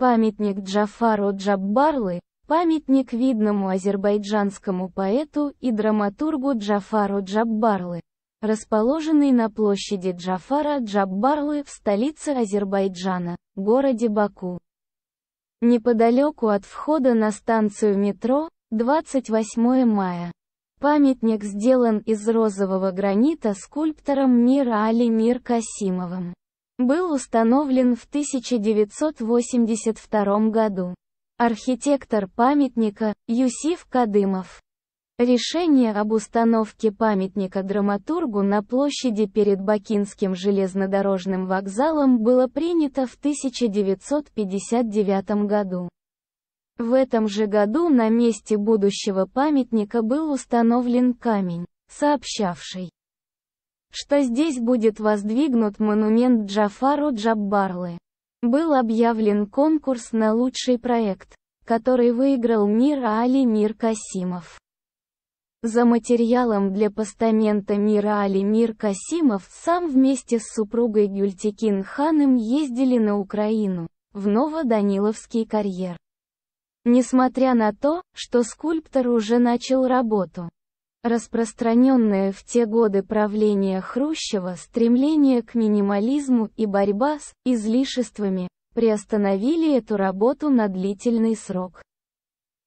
Памятник Джафару Джаббарлы, памятник видному азербайджанскому поэту и драматургу Джафару Джаббарлы, расположенный на площади Джафара Джаббарлы в столице Азербайджана, городе Баку. Неподалеку от входа на станцию метро, 28 мая. Памятник сделан из розового гранита скульптором мира Али Мир Касимовым был установлен в 1982 году. Архитектор памятника – Юсиф Кадымов. Решение об установке памятника драматургу на площади перед Бакинским железнодорожным вокзалом было принято в 1959 году. В этом же году на месте будущего памятника был установлен камень, сообщавший что здесь будет воздвигнут монумент Джафару Джаббарлы. Был объявлен конкурс на лучший проект, который выиграл Мир Али Мир Касимов. За материалом для постамента Мира Али Мир Касимов сам вместе с супругой Гюльтикин Ханом ездили на Украину, в Новоданиловский карьер. Несмотря на то, что скульптор уже начал работу, Распространенное в те годы правление Хрущева стремление к минимализму и борьба с излишествами приостановили эту работу на длительный срок.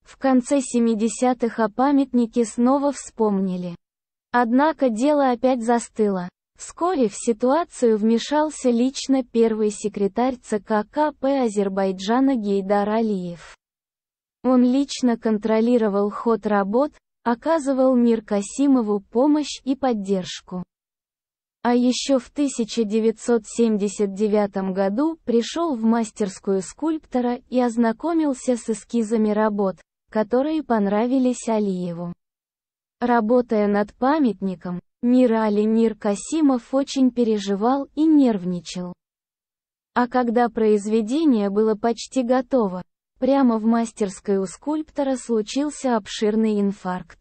В конце 70-х о памятнике снова вспомнили. Однако дело опять застыло. Вскоре в ситуацию вмешался лично первый секретарь ЦК КП Азербайджана Гейдар Алиев. Он лично контролировал ход работ, оказывал мир Касимову помощь и поддержку. А еще в 1979 году пришел в мастерскую скульптора и ознакомился с эскизами работ, которые понравились Алиеву. Работая над памятником, Мирали Мир Касимов очень переживал и нервничал. А когда произведение было почти готово, Прямо в мастерской у скульптора случился обширный инфаркт.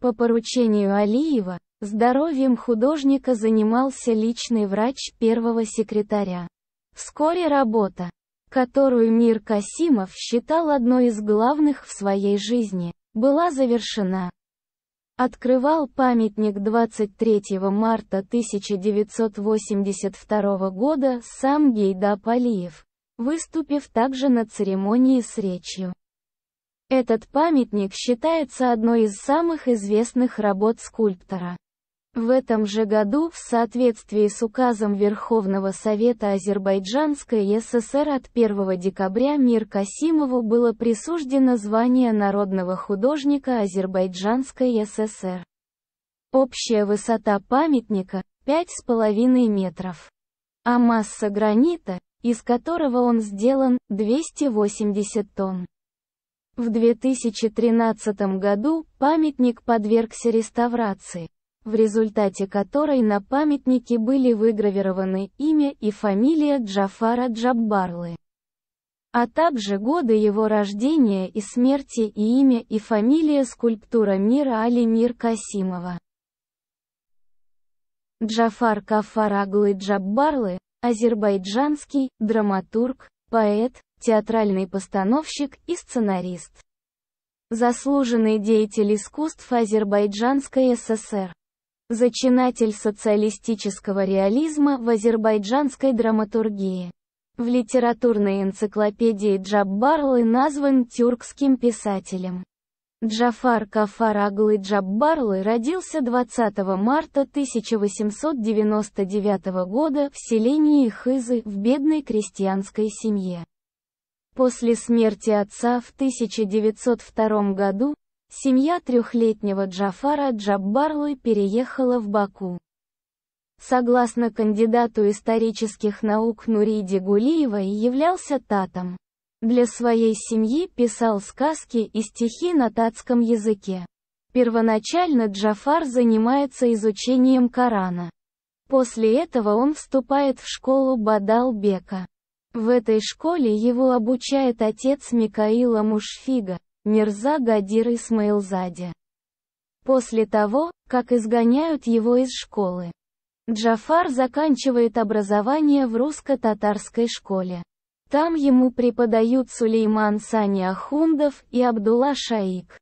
По поручению Алиева, здоровьем художника занимался личный врач первого секретаря. Вскоре работа, которую Мир Касимов считал одной из главных в своей жизни, была завершена. Открывал памятник 23 марта 1982 года сам Гейда Алиев, выступив также на церемонии с речью. Этот памятник считается одной из самых известных работ скульптора. В этом же году, в соответствии с указом Верховного Совета Азербайджанской ССР от 1 декабря Мир Касимову было присуждено звание народного художника Азербайджанской ССР. Общая высота памятника – 5,5 метров. А масса гранита из которого он сделан, 280 тонн. В 2013 году памятник подвергся реставрации, в результате которой на памятнике были выгравированы имя и фамилия Джафара Джаббарлы, а также годы его рождения и смерти и имя и фамилия скульптура мира Али Мир Касимова. Джафар Кафараглы Джаббарлы, азербайджанский, драматург, поэт, театральный постановщик и сценарист. Заслуженный деятель искусств Азербайджанской ССР. Зачинатель социалистического реализма в азербайджанской драматургии. В литературной энциклопедии Джаббарлы назван тюркским писателем. Джафар Кафар Аглы Джаббарлы родился 20 марта 1899 года в селении Хызы в бедной крестьянской семье. После смерти отца в 1902 году, семья трехлетнего Джафара Джаббарлы переехала в Баку. Согласно кандидату исторических наук Нуриди Гулиевой являлся татом. Для своей семьи писал сказки и стихи на татском языке. Первоначально Джафар занимается изучением Корана. После этого он вступает в школу Бадалбека. В этой школе его обучает отец Микаила Мушфига, Мирза Гадир Исмаилзаде. После того, как изгоняют его из школы, Джафар заканчивает образование в русско-татарской школе. Там ему преподают Сулейман Сани Ахундов и Абдулла Шаик.